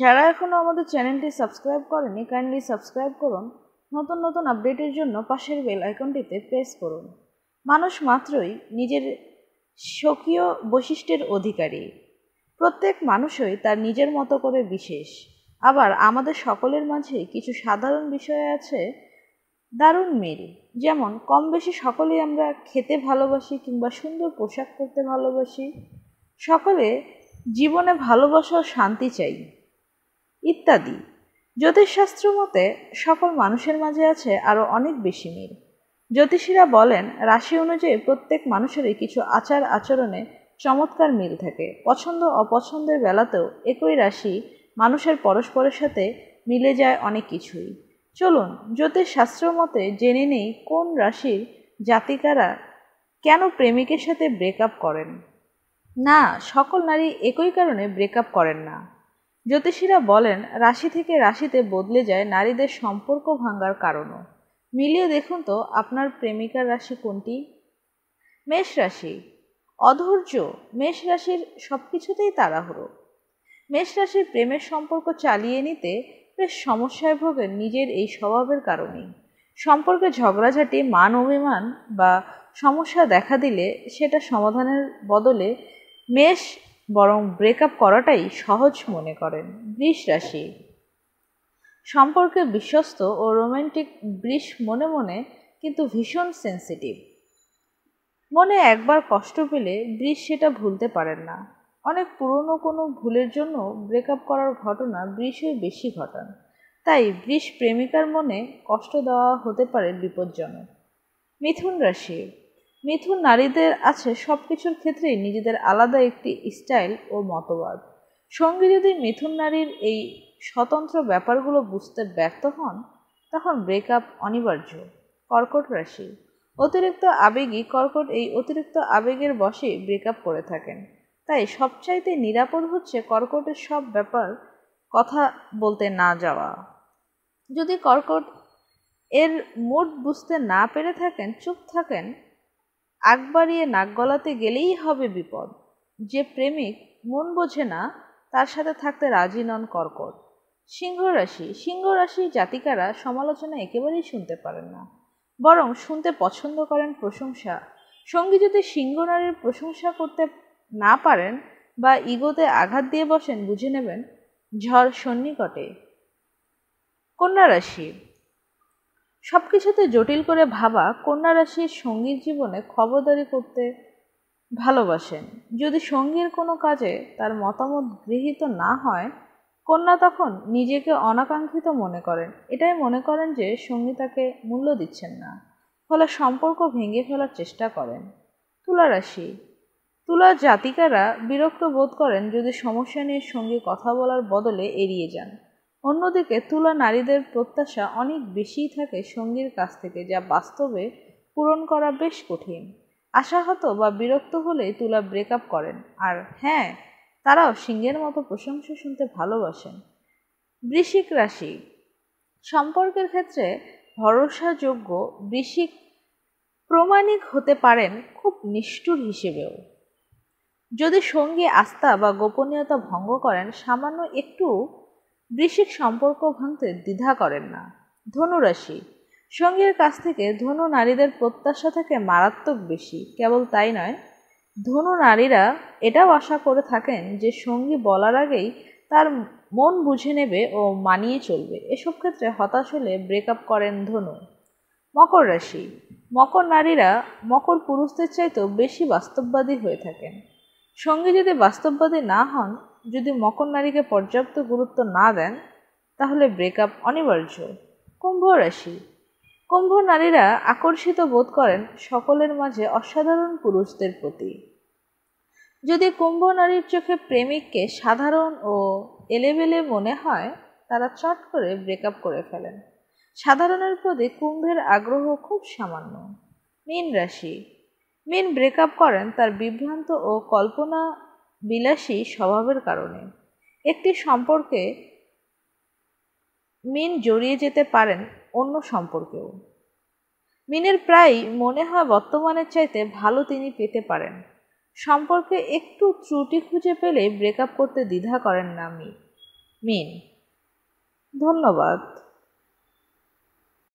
যারা এখনও আমাদের চ্যানেলটি সাবস্ক্রাইব করেনি কাইন্ডলি সাবস্ক্রাইব করুন নতুন নতুন আপডেটের জন্য পাশের বেল আইকনটিতে প্রেস করুন মানুষ মাত্রই নিজের স্বকীয় বৈশিষ্ট্যের অধিকারী প্রত্যেক মানুষই তার নিজের মতো করে বিশেষ আবার আমাদের সকলের মাঝে কিছু সাধারণ বিষয় আছে দারুণ মিল যেমন কম বেশি সকলেই আমরা খেতে ভালোবাসি কিংবা সুন্দর পোশাক পরতে ভালোবাসি সকলে জীবনে ভালোবাসা ও শান্তি চাই ইত্যাদি জ্যোতিষশাস্ত্র মতে সকল মানুষের মাঝে আছে আরও অনেক বেশি মিল জ্যোতিষীরা বলেন রাশি অনুযায়ী প্রত্যেক মানুষেরই কিছু আচার আচরণে চমৎকার মিল থাকে পছন্দ অপছন্দের বেলাতেও একই রাশি মানুষের পরস্পরের সাথে মিলে যায় অনেক কিছুই চলুন জ্যোতিষশাস্ত্র মতে জেনে নেই কোন রাশির জাতিকারা কেন প্রেমিকের সাথে ব্রেকআপ করেন না সকল নারী একই কারণে ব্রেকআপ করেন না জ্যোতিষীরা বলেন রাশি থেকে রাশিতে বদলে যায় নারীদের সম্পর্ক ভাঙ্গার কারণও মিলিয়ে দেখুন তো আপনার প্রেমিকার রাশি কোনটি মেষ রাশি অধৈর্য মেষ রাশির সব কিছুতেই তাড়াহুড়ো মেষ রাশির প্রেমের সম্পর্ক চালিয়ে নিতে বেশ সমস্যায় ভোগেন নিজের এই স্বভাবের কারণেই সম্পর্কে ঝগড়াঝাটি মান অভিমান বা সমস্যা দেখা দিলে সেটা সমাধানের বদলে মেষ বরং ব্রেকআপ করাটাই সহজ মনে করেন বৃষ রাশি সম্পর্কে বিশ্বস্ত ও রোম্যান্টিক বৃষ মনে মনে কিন্তু ভীষণ সেন্সিটিভ মনে একবার কষ্ট পেলে বৃষ সেটা ভুলতে পারেন না অনেক পুরনো কোনো ভুলের জন্য ব্রেকআপ করার ঘটনা বৃষই বেশি ঘটান তাই বৃষ প্রেমিকার মনে কষ্ট দেওয়া হতে পারে বিপজ্জনক মিথুন রাশি মিথুন নারীদের আছে সব কিছুর ক্ষেত্রেই নিজেদের আলাদা একটি স্টাইল ও মতবাদ সঙ্গী যদি মিথুন নারীর এই স্বতন্ত্র ব্যাপারগুলো বুঝতে ব্যর্থ হন তখন ব্রেকআপ অনিবার্য কর্কট রাশি অতিরিক্ত আবেগী কর্কট এই অতিরিক্ত আবেগের বসে ব্রেকআপ করে থাকেন তাই সবচাইতে নিরাপদ হচ্ছে কর্কটের সব ব্যাপার কথা বলতে না যাওয়া যদি কর্কট এর মুড বুঝতে না পেরে থাকেন চুপ থাকেন আগ বাড়িয়ে নাক গলাতে গেলেই হবে বিপদ যে প্রেমিক মন বোঝে না তার সাথে থাকতে রাজি নন কর্কট সিংহ রাশি সিংহ রাশি জাতিকারা সমালোচনা একেবারেই শুনতে পারেন না বরং শুনতে পছন্দ করেন প্রশংসা সঙ্গী যদি সিংহ নারীর প্রশংসা করতে না পারেন বা ইগোতে আঘাত দিয়ে বসেন বুঝে নেবেন ঝড় সন্নিকটে কন্যা রাশি সব কিছুতে জটিল করে ভাবা কন্যা রাশির সঙ্গীর জীবনে খবরদারি করতে ভালোবাসেন যদি সঙ্গীর কোনো কাজে তার মতামত গৃহীত না হয় কন্যা তখন নিজেকে অনাকাঙ্ক্ষিত মনে করেন এটাই মনে করেন যে সঙ্গী তাকে মূল্য দিচ্ছেন না ফলে সম্পর্ক ভেঙে ফেলার চেষ্টা করেন তুলা রাশি তুলা জাতিকারা বিরক্ত বোধ করেন যদি সমস্যা নিয়ে সঙ্গে কথা বলার বদলে এড়িয়ে যান অন্যদিকে তুলা নারীদের প্রত্যাশা অনেক বেশিই থাকে সঙ্গীর কাছ থেকে যা বাস্তবে পূরণ করা বেশ কঠিন আশাহত বা বিরক্ত হলেই তুলা ব্রেকআপ করেন আর হ্যাঁ তারাও সিংহের মতো প্রশংসা শুনতে ভালোবাসেন বৃষিক রাশি সম্পর্কের ক্ষেত্রে ভরসাযোগ্য বৃষিক প্রমাণিক হতে পারেন খুব নিষ্ঠুর হিসেবেও যদি সঙ্গী আস্থা বা গোপনীয়তা ভঙ্গ করেন সামান্য একটু বৃশ্চিক সম্পর্ক ভাঙতে দ্বিধা করেন না ধনুরাশি সঙ্গীর কাছ থেকে ধনু নারীদের প্রত্যাশা থেকে মারাত্মক বেশি কেবল তাই নয় ধনু নারীরা এটাও আশা করে থাকেন যে সঙ্গী বলার আগেই তার মন বুঝে নেবে ও মানিয়ে চলবে এসব ক্ষেত্রে হতাশ হলে ব্রেকআপ করেন ধনু মকর রাশি মকর নারীরা মকর পুরুষদের চাইতেও বেশি বাস্তববাদী হয়ে থাকেন সঙ্গী যদি বাস্তববাদী না হন যদি মকর নারীকে পর্যাপ্ত গুরুত্ব না দেন তাহলে ব্রেকআপ অনিবার্য কুম্ভ রাশি কুম্ভ নারীরা আকর্ষিত বোধ করেন সকলের মাঝে অসাধারণ পুরুষদের প্রতি যদি কুম্ভ নারীর চোখে প্রেমিককে সাধারণ ও এলেবেলে মনে হয় তারা চট করে ব্রেকআপ করে ফেলেন সাধারণের প্রতি কুম্ভের আগ্রহ খুব সামান্য মীন রাশি মীন ব্রেকআপ করেন তার বিভ্রান্ত ও কল্পনা বিলাসী স্বভাবের কারণে একটি সম্পর্কে মিন জড়িয়ে যেতে পারেন অন্য সম্পর্কেও মিনের প্রায়ই মনে হয় বর্তমানের চাইতে ভালো তিনি পেতে পারেন সম্পর্কে একটু ত্রুটি খুঁজে পেলে ব্রেকআপ করতে দ্বিধা করেন না মিন মিন ধন্যবাদ